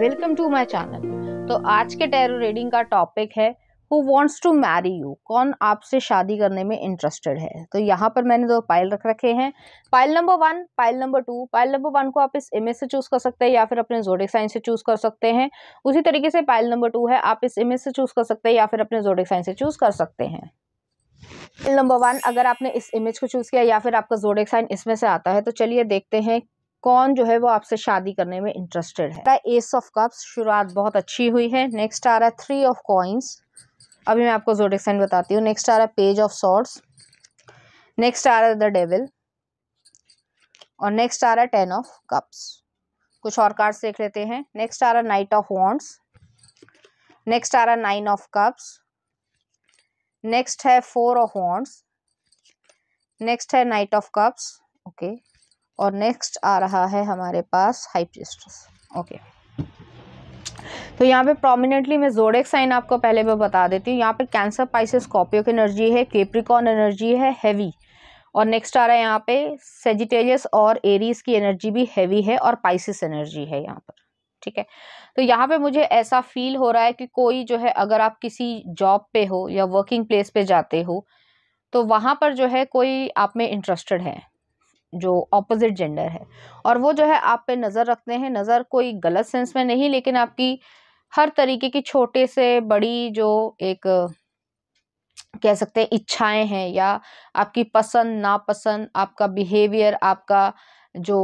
welcome to my channel तो आज के टैरो रीडिंग का टॉपिक है who wants to marry you कौन आपसे शादी करने में इंटरेस्टेड है तो यहाँ पर मैंने दो पाइल रख रखे हैं pile number one pile number two pile number one को आप इस इमेज से चूज़ कर सकते हैं या फिर अपने जोडिक साइन से चूज़ कर सकते हैं उसी तरीके से पाइल नंबर टू है आप इस इमेज से चूज़ कर सकते हैं या फिर अपने जोडिक साइन से चूज़ कर सकते हैं नंबर वन अगर आपने इस इमेज को चूज़ किया या फिर आपका जोडेक साइन इसमें से आता है तो चलिए देखते हैं कौन जो है वो आपसे शादी करने में इंटरेस्टेड है एस ऑफ कप्स शुरुआत बहुत अच्छी हुई है नेक्स्ट आ रहा है थ्री ऑफ कॉइन्स अभी मैं आपको जोडिक साइन बताती हूँ नेक्स्ट आ रहा है पेज ऑफ सॉर्ट्स नेक्स्ट आ रहा है द डेविल और नेक्स्ट आ रहा है टेन ऑफ कप्स कुछ और कार्ड्स देख लेते हैं नेक्स्ट आ रहा है नाइट ऑफ वॉन्ट्स नेक्स्ट आ रहा है नाइन ऑफ कप्स नेक्स्ट है फोर ऑफ वॉन्ट्स नेक्स्ट है नाइट ऑफ कप्स ओके और नेक्स्ट आ रहा है हमारे पास हाई ओके तो यहाँ पे प्रोमिनेंटली मैं जोडेक साइन आपको पहले मैं बता देती हूँ यहाँ पे कैंसर पाइसिस कॉपियो की एनर्जी है केप्रिकॉन एनर्जी है हैवी और नेक्स्ट आ रहा है यहाँ पे सेजिटेरियस और एरीज की एनर्जी भी हैवी है और पाइसिस एनर्जी है यहाँ पर ठीक है तो यहाँ पे मुझे ऐसा फील हो रहा है कि कोई जो है अगर आप किसी जॉब पे हो या वर्किंग प्लेस पे जाते हो तो वहाँ पर जो है कोई आप में इंटरेस्टेड है जो ऑपोजिट जेंडर है और वो जो है आप पे नज़र रखते हैं नज़र कोई गलत सेंस में नहीं लेकिन आपकी हर तरीके की छोटे से बड़ी जो एक कह सकते हैं इच्छाएं हैं या आपकी पसंद नापसंद आपका बिहेवियर आपका जो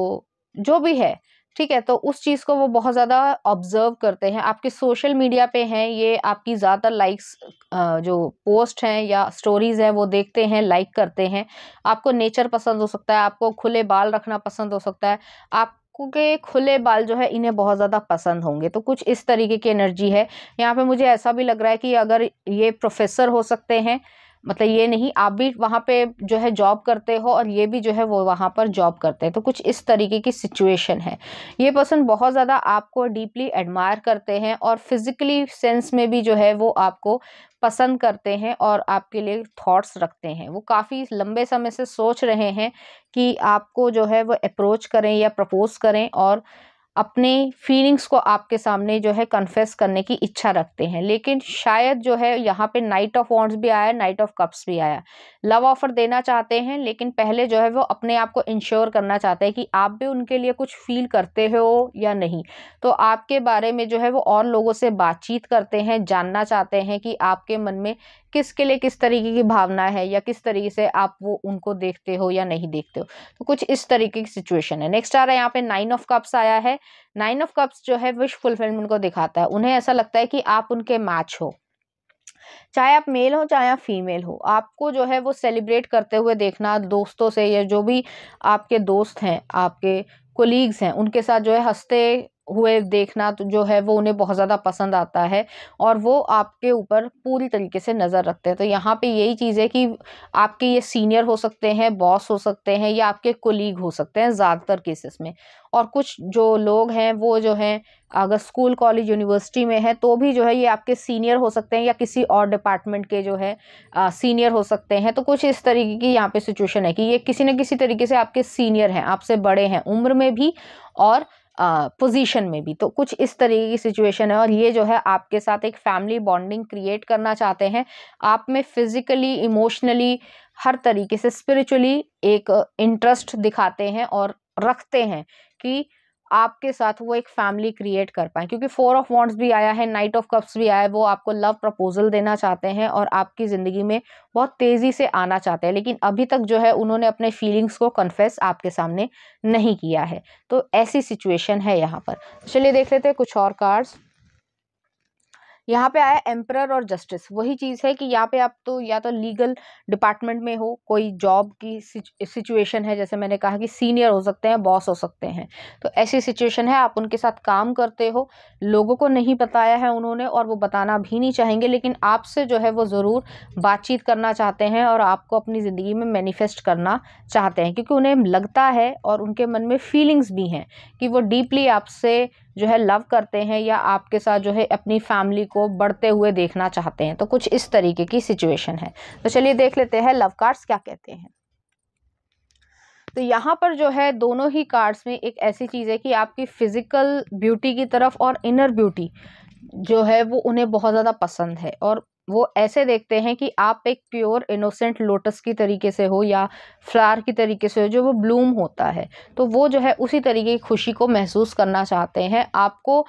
जो भी है ठीक है तो उस चीज़ को वो बहुत ज़्यादा ऑब्जर्व करते हैं आपके सोशल मीडिया पे हैं ये आपकी ज़्यादा लाइक्स जो पोस्ट हैं या स्टोरीज़ हैं वो देखते हैं लाइक करते हैं आपको नेचर पसंद हो सकता है आपको खुले बाल रखना पसंद हो सकता है आप के खुले बाल जो है इन्हें बहुत ज़्यादा पसंद होंगे तो कुछ इस तरीके की एनर्जी है यहाँ पे मुझे ऐसा भी लग रहा है कि अगर ये प्रोफेसर हो सकते हैं मतलब ये नहीं आप भी वहाँ पे जो है जॉब करते हो और ये भी जो है वो वहाँ पर जॉब करते हैं तो कुछ इस तरीके की सिचुएशन है ये पर्सन बहुत ज़्यादा आपको डीपली एडमायर करते हैं और फिज़िकली सेंस में भी जो है वो आपको पसंद करते हैं और आपके लिए थॉट्स रखते हैं वो काफ़ी लंबे समय से सोच रहे हैं कि आपको जो है वो अप्रोच करें या प्रपोज़ करें और अपने फीलिंग्स को आपके सामने जो है कन्फेस करने की इच्छा रखते हैं लेकिन शायद जो है यहाँ पे नाइट ऑफ वॉन्ट्स भी आया नाइट ऑफ कप्स भी आया लव ऑफर देना चाहते हैं लेकिन पहले जो है वो अपने आप को इंश्योर करना चाहते हैं कि आप भी उनके लिए कुछ फील करते हो या नहीं तो आपके बारे में जो है वो और लोगों से बातचीत करते हैं जानना चाहते हैं कि आपके मन में किसके लिए किस तरीके की भावना है या किस तरीके से आप वो उनको देखते हो या नहीं देखते हो तो कुछ इस तरीके की सिचुएशन है नेक्स्ट आ रहा है यहाँ पे नाइन ऑफ कप्स आया है नाइन ऑफ कप्स जो है विश फुलफिलमेंट को दिखाता है उन्हें ऐसा लगता है कि आप उनके मैच हो चाहे आप मेल हो चाहे आप फीमेल हो आपको जो है वो सेलिब्रेट करते हुए देखना दोस्तों से या जो भी आपके दोस्त हैं आपके कोलीग्स हैं उनके साथ जो है हंसते हुए देखना तो जो है वो उन्हें बहुत ज़्यादा पसंद आता है और वो आपके ऊपर पूरी तरीके से नज़र रखते हैं तो यहाँ पे यही चीज़ है कि आपके ये सीनियर हो सकते हैं बॉस हो सकते हैं या आपके कोलीग हो सकते हैं ज़्यादातर केसेस में और कुछ जो लोग हैं वो जो हैं अगर स्कूल कॉलेज यूनिवर्सिटी में है तो भी जो है ये आपके सीनियर हो सकते हैं या किसी और डिपार्टमेंट के जो है आ, सीनियर हो सकते हैं तो कुछ इस तरीके की यहाँ पे सिचुएशन है कि ये किसी न किसी तरीके से आपके सीनियर हैं आपसे बड़े हैं उम्र में भी और पोजीशन में भी तो कुछ इस तरीके की सिचुएशन है और ये जो है आपके साथ एक फैमिली बॉन्डिंग क्रिएट करना चाहते हैं आप में फिज़िकली इमोशनली हर तरीके से स्पिरिचुअली एक इंटरेस्ट दिखाते हैं और रखते हैं कि आपके साथ वो एक फैमिली क्रिएट कर पाए क्योंकि फोर ऑफ वॉन्ट्स भी आया है नाइट ऑफ कप्स भी आया है वो आपको लव प्रपोजल देना चाहते हैं और आपकी ज़िंदगी में बहुत तेज़ी से आना चाहते हैं लेकिन अभी तक जो है उन्होंने अपने फीलिंग्स को कन्फेस आपके सामने नहीं किया है तो ऐसी सिचुएशन है यहाँ पर चलिए देख लेते हैं कुछ और कार्ड्स यहाँ पे आया एम्प्रर और जस्टिस वही चीज़ है कि यहाँ पे आप तो या तो लीगल डिपार्टमेंट में हो कोई जॉब की सिचुएशन है जैसे मैंने कहा कि सीनियर हो सकते हैं बॉस हो सकते हैं तो ऐसी सिचुएशन है आप उनके साथ काम करते हो लोगों को नहीं बताया है उन्होंने और वो बताना भी नहीं चाहेंगे लेकिन आपसे जो है वो ज़रूर बातचीत करना चाहते हैं और आपको अपनी ज़िंदगी में मैनिफेस्ट करना चाहते हैं क्योंकि उन्हें लगता है और उनके मन में फीलिंग्स भी हैं कि वो डीपली आपसे जो है लव करते हैं या आपके साथ जो है अपनी फैमिली को बढ़ते हुए देखना चाहते हैं तो कुछ इस तरीके की सिचुएशन है तो चलिए देख लेते हैं लव कार्ड्स क्या कहते हैं तो यहाँ पर जो है दोनों ही कार्ड्स में एक ऐसी चीज़ है कि आपकी फ़िज़िकल ब्यूटी की तरफ और इनर ब्यूटी जो है वो उन्हें बहुत ज़्यादा पसंद है और वो ऐसे देखते हैं कि आप एक प्योर इनोसेंट लोटस की तरीके से हो या फ्लावर की तरीके से हो जो वो ब्लूम होता है तो वो जो है उसी तरीके की खुशी को महसूस करना चाहते हैं आपको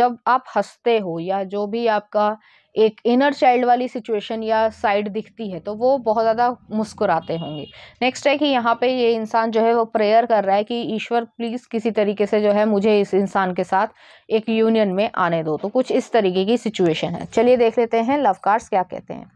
जब आप हंसते हो या जो भी आपका एक इनर चाइल्ड वाली सिचुएशन या साइड दिखती है तो वो बहुत ज़्यादा मुस्कुराते होंगे नेक्स्ट है कि यहाँ पे ये इंसान जो है वो प्रेयर कर रहा है कि ईश्वर प्लीज़ किसी तरीके से जो है मुझे इस इंसान के साथ एक यूनियन में आने दो तो कुछ इस तरीके की सिचुएशन है चलिए देख लेते हैं लव कार्ड्स क्या कहते हैं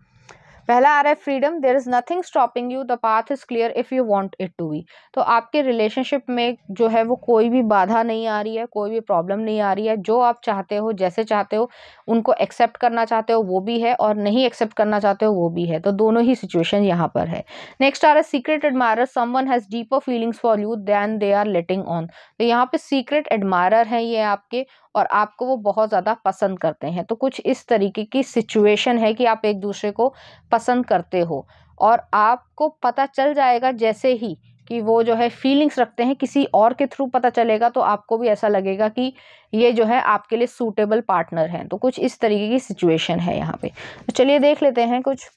पहला आ रहा है freedom there is nothing stopping you the path is clear if you want it to be तो आपके रिलेशनशिप में जो है वो कोई भी बाधा नहीं आ रही है कोई भी प्रॉब्लम नहीं आ रही है जो आप चाहते हो जैसे चाहते हो उनको एक्सेप्ट करना चाहते हो वो भी है और नहीं एक्सेप्ट करना चाहते हो वो भी है तो दोनों ही सिचुएशन यहाँ पर है नेक्स्ट आ रहा है secret admire someone has deeper feelings for you than they are letting on तो यहाँ पे सीक्रेट एडमायर हैं ये आपके और आपको वो बहुत ज़्यादा पसंद करते हैं तो कुछ इस तरीके की सिचुएशन है कि आप एक दूसरे को पसंद करते हो और आपको पता चल जाएगा जैसे ही कि वो जो है फीलिंग्स रखते हैं किसी और के थ्रू पता चलेगा तो आपको भी ऐसा लगेगा कि ये जो है आपके लिए सूटेबल पार्टनर हैं तो कुछ इस तरीके की सिचुएशन है यहाँ पे तो चलिए देख लेते हैं कुछ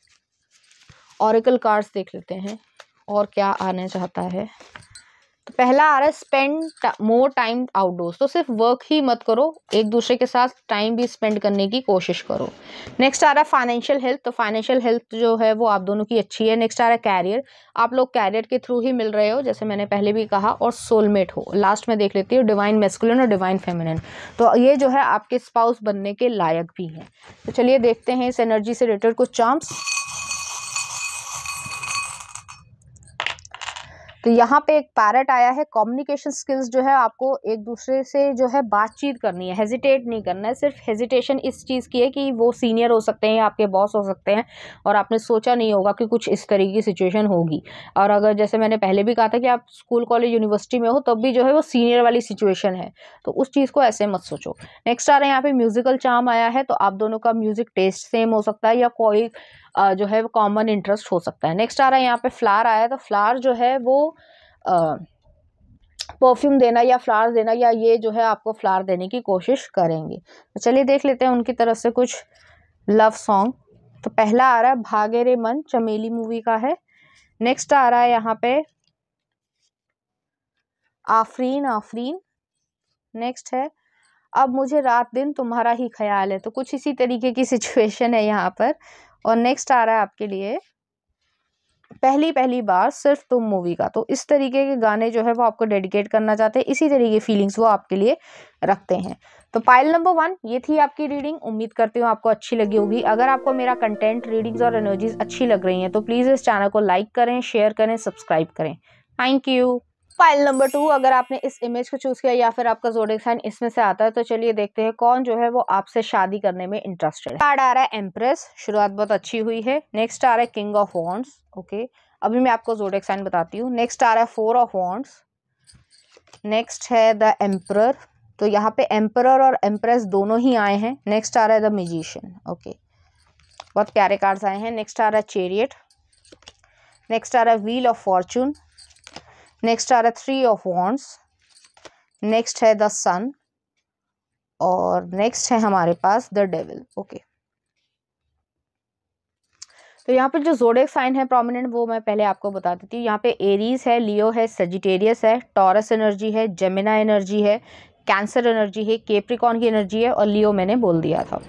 औरकल कार्ड्स देख लेते हैं और क्या आने चाहता है पहला आ रहा है स्पेंड मोर टाइम आउटडोर्स तो सिर्फ वर्क ही मत करो एक दूसरे के साथ टाइम भी स्पेंड करने की कोशिश करो नेक्स्ट आ रहा है फाइनेंशियल हेल्थ तो फाइनेंशियल हेल्थ जो है वो आप दोनों की अच्छी है नेक्स्ट आ रहा है कैरियर आप लोग कैरियर के थ्रू ही मिल रहे हो जैसे मैंने पहले भी कहा और सोलमेट हो लास्ट में देख लेती हूँ डिवाइन मेस्कुलन और डिवाइन फेमिनन तो ये जो है आपके स्पाउस बनने के लायक भी हैं तो चलिए देखते हैं इस एनर्जी से रिलेटेड कुछ चांस तो यहाँ पे एक पैरट आया है कम्युनिकेशन स्किल्स जो है आपको एक दूसरे से जो है बातचीत करनी है हेजिटेट नहीं करना है सिर्फ हेजिटेशन इस चीज़ की है कि वो सीनियर हो सकते हैं या आपके बॉस हो सकते हैं और आपने सोचा नहीं होगा कि कुछ इस तरीके की सिचुएशन होगी और अगर जैसे मैंने पहले भी कहा था कि आप स्कूल कॉलेज यूनिवर्सिटी में हो तब भी जो है वो सीनियर वाली सिचुएशन है तो उस चीज़ को ऐसे मत सोचो नेक्स्ट आ रहा है यहाँ पे म्यूज़िकल चाम आया है तो आप दोनों का म्यूज़िक टेस्ट सेम हो सकता है या कोई जो है वो कॉमन इंटरेस्ट हो सकता है नेक्स्ट आ रहा है यहाँ पे फ्लार आया तो फ्लार जो है वो परफ्यूम देना या फ्लार देना या ये जो है आपको फ्लार देने की कोशिश करेंगे तो चलिए देख लेते हैं उनकी तरफ से कुछ लव सॉन्ग तो पहला आ रहा है भागे रे मन चमेली मूवी का है नेक्स्ट आ रहा है यहाँ पे आफरीन आफरीन नेक्स्ट है अब मुझे रात दिन तुम्हारा ही ख्याल है तो कुछ इसी तरीके की सिचुएशन है यहाँ पर और नेक्स्ट आ रहा है आपके लिए पहली पहली बार सिर्फ तुम मूवी का तो इस तरीके के गाने जो है वो आपको डेडिकेट करना चाहते हैं इसी तरीके फीलिंग्स वो आपके लिए रखते हैं तो पाइल नंबर वन ये थी आपकी रीडिंग उम्मीद करती हूँ आपको अच्छी लगी होगी अगर आपको मेरा कंटेंट रीडिंग्स और एनर्जीज अच्छी लग रही हैं तो प्लीज़ इस चैनल को लाइक करें शेयर करें सब्सक्राइब करें thank you file number two अगर आपने इस इमेज को चूज किया या फिर आपका जोडिक साइन इसमें से आता है तो चलिए देखते हैं कौन जो है वो आपसे शादी करने में इंटरेस्टेड है कार्ड आ रहा है एम्प्रेस शुरुआत बहुत अच्छी हुई है नेक्स्ट आ रहा है किंग ऑफ वॉन्ड्स ओके अभी मैं आपको जोडिक साइन बताती हूँ नेक्स्ट आ रहा है फोर ऑफ वॉन्ड्स नेक्स्ट है द एम्प्रर तो यहाँ पे एम्प्रर और एम्प्रेस दोनों ही आए हैं नेक्स्ट आ रहा है द म्यूजिशियन ओके बहुत प्यारे कार्ड्स आए हैं नेक्स्ट आ रहा है चेरियट नेक्स्ट आ रहा है व्हील ऑफ फॉर्चून नेक्स्ट आ रहा है थ्री ऑफ वॉन्ट्स नेक्स्ट है द सन और नेक्स्ट है हमारे पास द डेविल ओके तो यहाँ पे जो जोडेक साइन है प्रोमिनेंट वो मैं पहले आपको बता देती हूँ यहाँ पे एरीज है लियो है सजिटेरियस है टॉरस एनर्जी है जेमिना एनर्जी है कैंसर एनर्जी है केप्रिकॉन की एनर्जी है और लियो मैंने बोल दिया था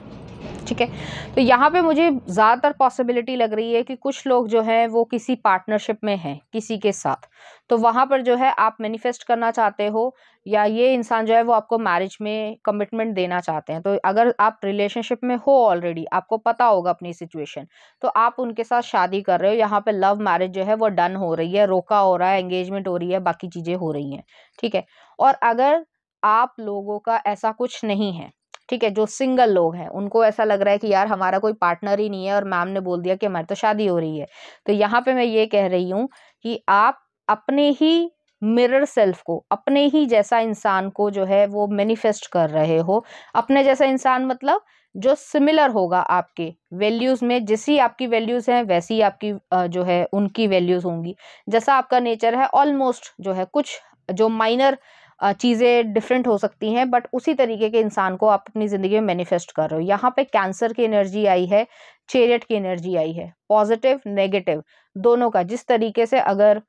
ठीक है तो यहाँ पे मुझे ज़्यादातर पॉसिबिलिटी लग रही है कि कुछ लोग जो हैं वो किसी पार्टनरशिप में हैं किसी के साथ तो वहाँ पर जो है आप मैनिफेस्ट करना चाहते हो या ये इंसान जो है वो आपको मैरिज में कमिटमेंट देना चाहते हैं तो अगर आप रिलेशनशिप में हो ऑलरेडी आपको पता होगा अपनी सिचुएशन तो आप उनके साथ शादी कर रहे हो यहाँ पे लव मैरिज जो है वो डन हो रही है रोका हो रहा है एंगेजमेंट हो रही है बाकी चीज़ें हो रही हैं ठीक है और अगर आप लोगों का ऐसा कुछ नहीं है ठीक है जो सिंगल लोग हैं उनको ऐसा लग रहा है कि यार हमारा कोई पार्टनर ही नहीं है और मैम ने बोल दिया कि हमारी तो शादी हो रही है तो यहाँ पे मैं ये कह रही हूँ कि आप अपने ही मिरर सेल्फ को अपने ही जैसा इंसान को जो है वो मैनिफेस्ट कर रहे हो अपने जैसा इंसान मतलब जो सिमिलर होगा आपके वैल्यूज़ में जैसी आपकी वैल्यूज़ हैं वैसी आपकी जो है उनकी वैल्यूज़ होंगी जैसा आपका नेचर है ऑलमोस्ट जो है कुछ जो माइनर चीज़ें डिफरेंट हो सकती हैं बट उसी तरीके के इंसान को आप अपनी ज़िंदगी में मैनिफेस्ट कर रहे हो यहाँ पे कैंसर की एनर्जी आई है चेरियट की एनर्जी आई है पॉजिटिव नेगेटिव दोनों का जिस तरीके से अगर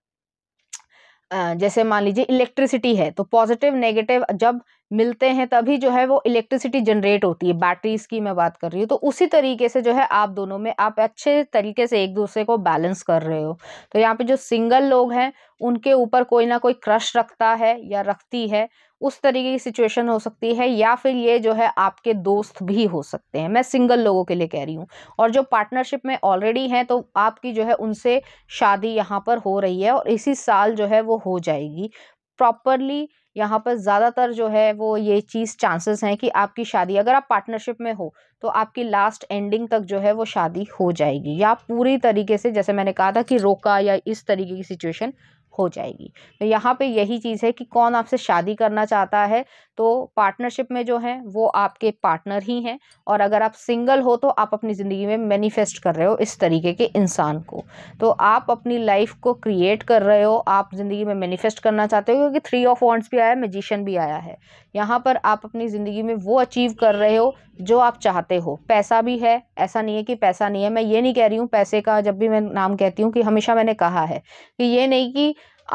जैसे मान लीजिए इलेक्ट्रिसिटी है तो पॉजिटिव नेगेटिव जब मिलते हैं तभी जो है वो इलेक्ट्रिसिटी जनरेट होती है बैटरीज की मैं बात कर रही हूँ तो उसी तरीके से जो है आप दोनों में आप अच्छे तरीके से एक दूसरे को बैलेंस कर रहे हो तो यहाँ पे जो सिंगल लोग हैं उनके ऊपर कोई ना कोई क्रश रखता है या रखती है उस तरीके की सिचुएशन हो सकती है या फिर ये जो है आपके दोस्त भी हो सकते हैं मैं सिंगल लोगों के लिए कह रही हूँ और जो पार्टनरशिप में ऑलरेडी हैं तो आपकी जो है उनसे शादी यहाँ पर हो रही है और इसी साल जो है वो हो जाएगी प्रॉपरली यहाँ पर ज़्यादातर जो है वो ये चीज़ चांसेस हैं कि आपकी शादी अगर आप पार्टनरशिप में हो तो आपकी लास्ट एंडिंग तक जो है वो शादी हो जाएगी या पूरी तरीके से जैसे मैंने कहा था कि रोका या इस तरीके की सिचुएशन हो जाएगी तो यहाँ पे यही चीज़ है कि कौन आपसे शादी करना चाहता है तो पार्टनरशिप में जो है वो आपके पार्टनर ही हैं और अगर आप सिंगल हो तो आप अपनी ज़िंदगी में मैनिफेस्ट कर रहे हो इस तरीके के इंसान को तो आप अपनी लाइफ को क्रिएट कर रहे हो आप ज़िंदगी में मैनिफेस्ट करना चाहते हो क्योंकि थ्री ऑफ वॉन्ट्स भी आया है मैजिशियन भी आया है यहाँ पर आप अपनी ज़िंदगी में वो अचीव कर रहे हो जो आप चाहते हो पैसा भी है ऐसा नहीं है कि पैसा नहीं है मैं ये नहीं कह रही हूँ पैसे का जब भी मैं नाम कहती हूँ कि हमेशा मैंने कहा है कि ये नहीं कि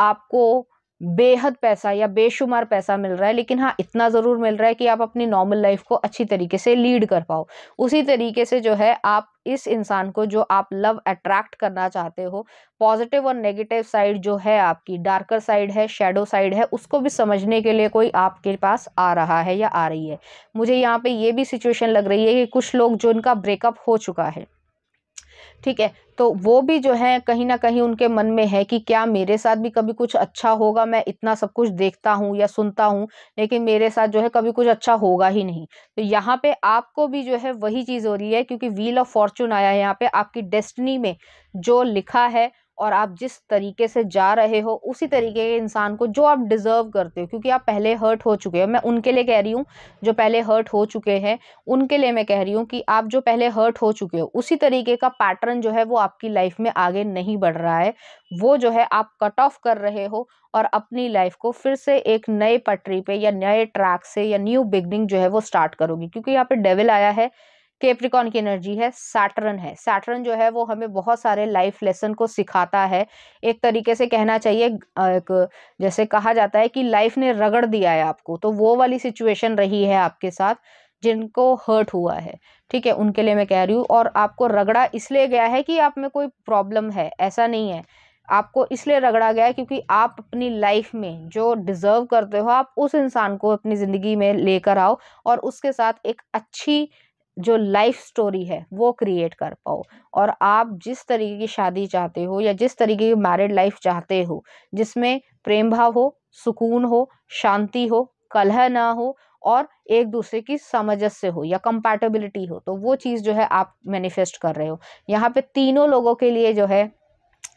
आपको बेहद पैसा या बेशुमार पैसा मिल रहा है लेकिन हाँ इतना ज़रूर मिल रहा है कि आप अपनी नॉर्मल लाइफ को अच्छी तरीके से लीड कर पाओ उसी तरीके से जो है आप इस इंसान को जो आप लव अट्रैक्ट करना चाहते हो पॉजिटिव और नेगेटिव साइड जो है आपकी डार्कर साइड है शेडो साइड है उसको भी समझने के लिए कोई आपके पास आ रहा है या आ रही है मुझे यहाँ पे ये भी सिचुएशन लग रही है कि कुछ लोग जो इनका ब्रेकअप हो चुका है ठीक है तो वो भी जो है कहीं ना कहीं उनके मन में है कि क्या मेरे साथ भी कभी कुछ अच्छा होगा मैं इतना सब कुछ देखता हूँ या सुनता हूँ लेकिन मेरे साथ जो है कभी कुछ अच्छा होगा ही नहीं तो यहाँ पे आपको भी जो है वही चीज़ हो रही है क्योंकि व्हील ऑफ फॉर्चून आया है यहाँ पे आपकी डेस्टनी में जो लिखा है और आप जिस तरीके से जा रहे हो उसी तरीके के इंसान को जो आप डिज़र्व करते हो क्योंकि आप पहले हर्ट हो चुके हो मैं उनके लिए कह रही हूँ जो पहले हर्ट हो चुके हैं उनके लिए मैं कह रही हूँ कि आप जो पहले हर्ट हो चुके हो उसी तरीके का पैटर्न जो है वो आपकी लाइफ में आगे नहीं बढ़ रहा है वो जो है आप कट ऑफ कर रहे हो और अपनी लाइफ को फिर से एक नए पटरी पर या नए ट्रैक से या न्यू बिगनिंग जो है वो स्टार्ट करोगी क्योंकि यहाँ पे डेविल आया है केप्रिकॉन की एनर्जी है सैटरन है सैटरन जो है वो हमें बहुत सारे लाइफ लेसन को सिखाता है एक तरीके से कहना चाहिए एक जैसे कहा जाता है कि लाइफ ने रगड़ दिया है आपको तो वो वाली सिचुएशन रही है आपके साथ जिनको हर्ट हुआ है ठीक है उनके लिए मैं कह रही हूँ और आपको रगड़ा इसलिए गया है कि आप में कोई प्रॉब्लम है ऐसा नहीं है आपको इसलिए रगड़ा गया है क्योंकि आप अपनी लाइफ में जो डिज़र्व करते हो आप उस इंसान को अपनी ज़िंदगी में लेकर आओ और उसके साथ एक अच्छी जो लाइफ स्टोरी है वो क्रिएट कर पाओ और आप जिस तरीके की शादी चाहते हो या जिस तरीके की मैरिड लाइफ चाहते हो जिसमें प्रेम भाव हो सुकून हो शांति हो कलह ना हो और एक दूसरे की सामंजस्य हो या कंपैटिबिलिटी हो तो वो चीज़ जो है आप मैनिफेस्ट कर रहे हो यहाँ पे तीनों लोगों के लिए जो है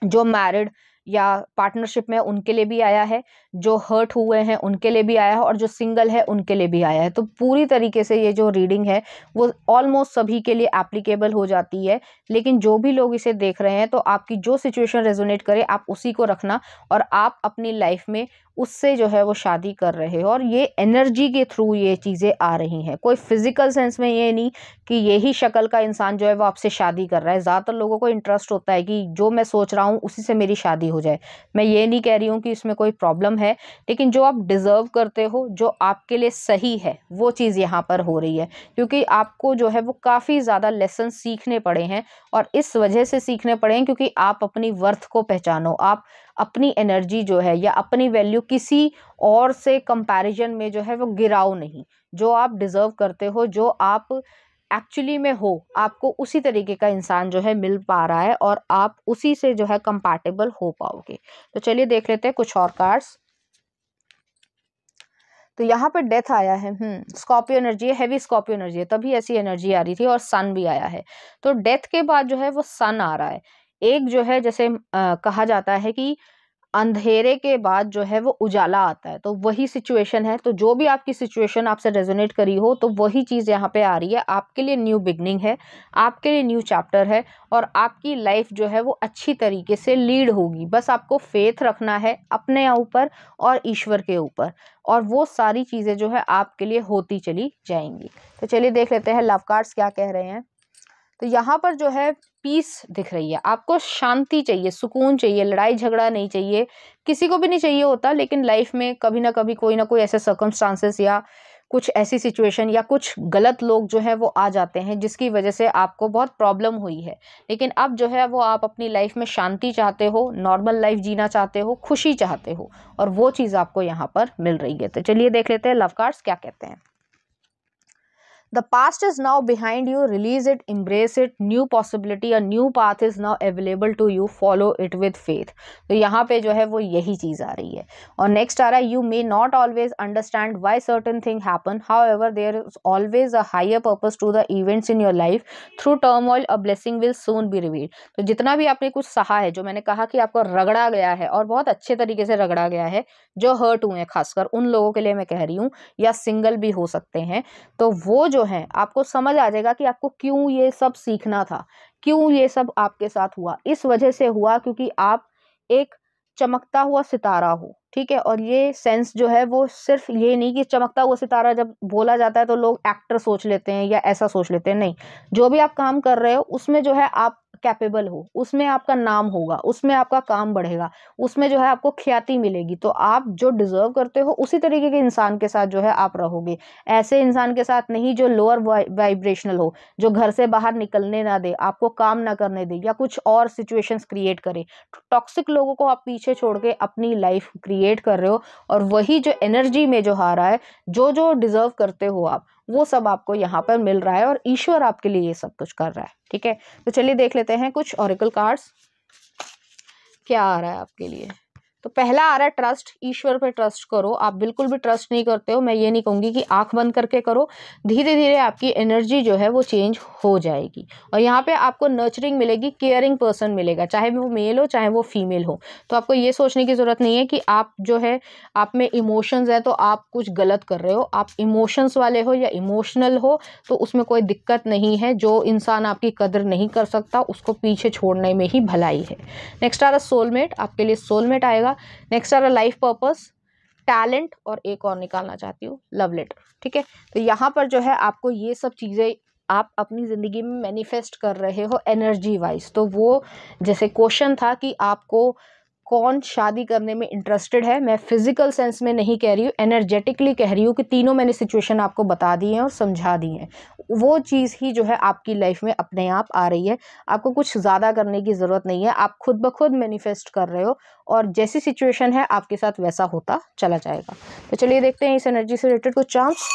जो मैरिड या पार्टनरशिप में उनके लिए भी आया है जो हर्ट हुए हैं उनके लिए भी आया है और जो सिंगल है उनके लिए भी आया है तो पूरी तरीके से ये जो रीडिंग है वो ऑलमोस्ट सभी के लिए एप्लीकेबल हो जाती है लेकिन जो भी लोग इसे देख रहे हैं तो आपकी जो सिचुएशन रेजोनेट करे आप उसी को रखना और आप अपनी लाइफ में उससे जो है वो शादी कर रहे हो और ये एनर्जी के थ्रू ये चीज़ें आ रही हैं कोई फिज़िकल सेंस में ये नहीं कि यही शक्ल का इंसान जो है वो आपसे शादी कर रहा है ज़्यादातर लोगों को इंटरेस्ट होता है कि जो मैं सोच रहा हूँ उसी से मेरी शादी हो जाए मैं ये नहीं कह रही हूँ कि इसमें कोई प्रॉब्लम है लेकिन जो आप डिज़र्व करते हो जो आपके लिए सही है वो चीज़ यहाँ पर हो रही है क्योंकि आपको जो है वो काफ़ी ज़्यादा लेसन सीखने पड़े हैं और इस वजह से सीखने पड़े हैं क्योंकि आप अपनी वर्थ को पहचानो आप अपनी एनर्जी जो है या अपनी वैल्यू किसी और से कंपैरिजन में जो है वो गिराओ नहीं जो आप डिज़र्व करते हो जो आप एक्चुअली में हो आपको उसी तरीके का इंसान जो है मिल पा रहा है और आप उसी से जो है कंपैटिबल हो पाओगे तो चलिए देख लेते हैं कुछ और कार्ड्स तो यहाँ पर डेथ आया है हम्म स्कॉर्पियो एनर्जी है हैवी स्कॉर्पियो एनर्जी है तभी ऐसी एनर्जी आ रही थी और सन भी आया है तो डेथ के बाद जो है वो सन आ रहा है एक जो है जैसे आ, कहा जाता है कि अंधेरे के बाद जो है वो उजाला आता है तो वही सिचुएशन है तो जो भी आपकी सिचुएशन आपसे रेजोनेट करी हो तो वही चीज़ यहाँ पे आ रही है आपके लिए न्यू बिगनिंग है आपके लिए न्यू चैप्टर है और आपकी लाइफ जो है वो अच्छी तरीके से लीड होगी बस आपको फेथ रखना है अपने ऊपर और ईश्वर के ऊपर और वो सारी चीज़ें जो है आपके लिए होती चली जाएंगी तो चलिए देख लेते हैं लव कार्ड्स क्या कह रहे हैं तो यहाँ पर जो है पीस दिख रही है आपको शांति चाहिए सुकून चाहिए लड़ाई झगड़ा नहीं चाहिए किसी को भी नहीं चाहिए होता लेकिन लाइफ में कभी ना कभी कोई ना कोई ऐसे सर्कमस्टांसेस या कुछ ऐसी सिचुएशन या कुछ गलत लोग जो है वो आ जाते हैं जिसकी वजह से आपको बहुत प्रॉब्लम हुई है लेकिन अब जो है वो आप अपनी लाइफ में शांति चाहते हो नॉर्मल लाइफ जीना चाहते हो खुशी चाहते हो और वो चीज़ आपको यहाँ पर मिल रही है तो चलिए देख लेते हैं लव कार्ड्स क्या कहते हैं the past is now behind you release it embrace it new possibility a new path is now available to you follow it with faith तो यहाँ पे जो है वो यही चीज़ आ रही है और नेक्स्ट आ रहा है you may not always understand why certain thing happen however there is always a higher purpose to the events in your life through turmoil a blessing will soon be reveal तो जितना भी आपने कुछ सहा है जो मैंने कहा कि आपको रगड़ा गया है और बहुत अच्छे तरीके से रगड़ा गया है जो हर्ट हुए हैं खासकर उन लोगों के लिए मैं कह रही हूँ या सिंगल भी हो सकते हैं तो वो जो जो है आपको समझ आ जाएगा कि आपको क्यों ये सब सीखना था क्यों ये सब आपके साथ हुआ इस वजह से हुआ क्योंकि आप एक चमकता हुआ सितारा हो ठीक है और ये सेंस जो है वो सिर्फ ये नहीं कि चमकता हुआ सितारा जब बोला जाता है तो लोग एक्टर सोच लेते हैं या ऐसा सोच लेते हैं नहीं जो भी आप काम कर रहे हो उसमें जो है आप कैपेबल हो उसमें आपका नाम होगा उसमें आपका काम बढ़ेगा उसमें जो है आपको ख्याति मिलेगी तो आप जो डिज़र्व करते हो उसी तरीके के इंसान के साथ जो है आप रहोगे ऐसे इंसान के साथ नहीं जो लोअर वाइब्रेशनल हो जो घर से बाहर निकलने ना दे आपको काम ना करने दे या कुछ और सिचुएशंस क्रिएट करे टॉक्सिक लोगों को आप पीछे छोड़ के अपनी लाइफ क्रिएट कर रहे हो और वही जो एनर्जी में जो हारा है जो जो डिज़र्व करते हो आप वो सब आपको यहाँ पर मिल रहा है और ईश्वर आपके लिए ये सब कुछ कर रहा है ठीक है तो चलिए देख लेते हैं कुछ ऑरिकल कार्ड्स क्या आ रहा है आपके लिए तो पहला आ रहा है ट्रस्ट ईश्वर पे ट्रस्ट करो आप बिल्कुल भी ट्रस्ट नहीं करते हो मैं ये नहीं कहूँगी कि आंख बंद करके करो धीरे धीरे आपकी एनर्जी जो है वो चेंज हो जाएगी और यहाँ पे आपको नर्चरिंग मिलेगी केयरिंग पर्सन मिलेगा चाहे वो मेल हो चाहे वो फीमेल हो तो आपको ये सोचने की ज़रूरत नहीं है कि आप जो है आप में इमोशंस है तो आप कुछ गलत कर रहे हो आप इमोशंस वाले हो या इमोशनल हो तो उसमें कोई दिक्कत नहीं है जो इंसान आपकी कदर नहीं कर सकता उसको पीछे छोड़ने में ही भलाई है नेक्स्ट आ रहा सोलमेट आपके लिए सोलमेट आएगा जाएगा नेक्स्ट आ रहा लाइफ पर्पस टैलेंट और एक और निकालना चाहती हूँ लव लेटर ठीक है तो यहाँ पर जो है आपको ये सब चीज़ें आप अपनी ज़िंदगी में मैनिफेस्ट कर रहे हो एनर्जी वाइज तो वो जैसे क्वेश्चन था कि आपको कौन शादी करने में इंटरेस्टेड है मैं फ़िज़िकल सेंस में नहीं कह रही हूँ एनर्जेटिकली कह रही हूँ कि तीनों मैंने सिचुएशन आपको बता दी हैं और समझा दी है वो चीज़ ही जो है आपकी लाइफ में अपने आप आ रही है आपको कुछ ज़्यादा करने की ज़रूरत नहीं है आप खुद ब खुद मैनिफेस्ट कर रहे हो और जैसी सिचुएशन है आपके साथ वैसा होता चला जाएगा तो चलिए देखते हैं इस एनर्जी से रिलेटेड कुछ चांस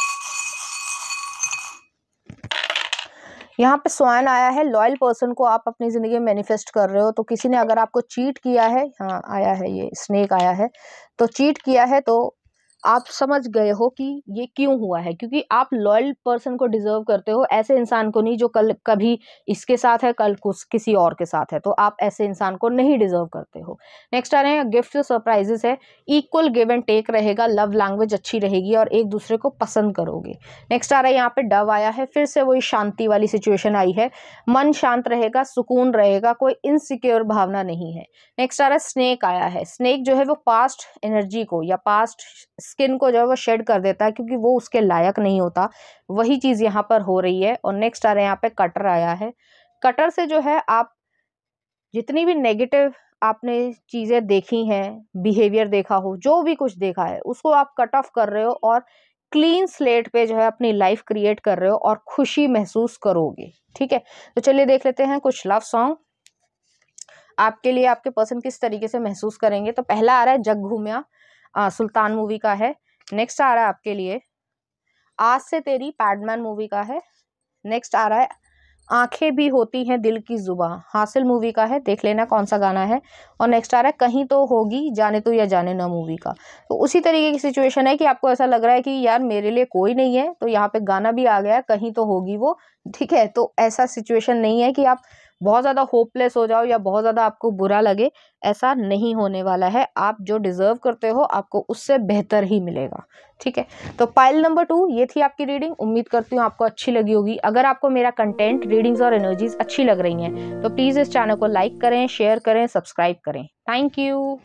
यहाँ पे स्वान आया है लॉयल पर्सन को आप अपनी ज़िंदगी में मैनिफेस्ट कर रहे हो तो किसी ने अगर आपको चीट किया है हाँ आया है ये स्नेक आया है तो चीट किया है तो आप समझ गए हो कि ये क्यों हुआ है क्योंकि आप लॉयल पर्सन को डिजर्व करते हो ऐसे इंसान को नहीं जो कल कभी इसके साथ है कल कुछ किसी और के साथ है तो आप ऐसे इंसान को नहीं डिजर्व करते हो नेक्स्ट आ रहे हैं गिफ्ट सरप्राइजेस है इक्वल गिव एंड टेक रहेगा लव लैंग्वेज अच्छी रहेगी और एक दूसरे को पसंद करोगे नेक्स्ट आ रहा है यहाँ पे डव आया है फिर से वही शांति वाली सिचुएशन आई है मन शांत रहेगा सुकून रहेगा कोई इनसिक्योर भावना नहीं है नेक्स्ट आ रहा है स्नेक आया है स्नेक जो है वो पास्ट एनर्जी को या पास्ट स्किन को जो है वो शेड कर देता है क्योंकि वो उसके लायक नहीं होता वही चीज़ यहाँ पर हो रही है और नेक्स्ट आ रहे हैं यहाँ पे कटर आया है कटर से जो है आप जितनी भी नेगेटिव आपने चीज़ें देखी हैं बिहेवियर देखा हो जो भी कुछ देखा है उसको आप कट ऑफ कर रहे हो और क्लीन स्लेट पे जो है अपनी लाइफ क्रिएट कर रहे हो और खुशी महसूस करोगे ठीक है तो चलिए देख लेते हैं कुछ लव सॉन्ग आपके लिए आपके पर्सन किस तरीके से महसूस करेंगे तो पहला आ रहा है जग घूमिया आ, सुल्तान मूवी का है नेक्स्ट आ रहा है आपके लिए आज से तेरी पैडमैन मूवी का है नेक्स्ट आ रहा है आंखें भी होती हैं दिल की जुबा हासिल मूवी का है देख लेना कौन सा गाना है और नेक्स्ट आ रहा है कहीं तो होगी जाने तो या जाने ना मूवी का तो उसी तरीके की सिचुएशन है कि आपको ऐसा लग रहा है कि यार मेरे लिए कोई नहीं है तो यहाँ पे गाना भी आ गया कहीं तो होगी वो ठीक है तो ऐसा सिचुएशन नहीं है कि आप बहुत ज़्यादा होपलेस हो जाओ या बहुत ज़्यादा आपको बुरा लगे ऐसा नहीं होने वाला है आप जो डिज़र्व करते हो आपको उससे बेहतर ही मिलेगा ठीक है तो पाइल नंबर टू ये थी आपकी रीडिंग उम्मीद करती हूँ आपको अच्छी लगी होगी अगर आपको मेरा कंटेंट रीडिंग्स और एनर्जीज अच्छी लग रही हैं तो प्लीज़ इस चैनल को लाइक करें शेयर करें सब्सक्राइब करें थैंक यू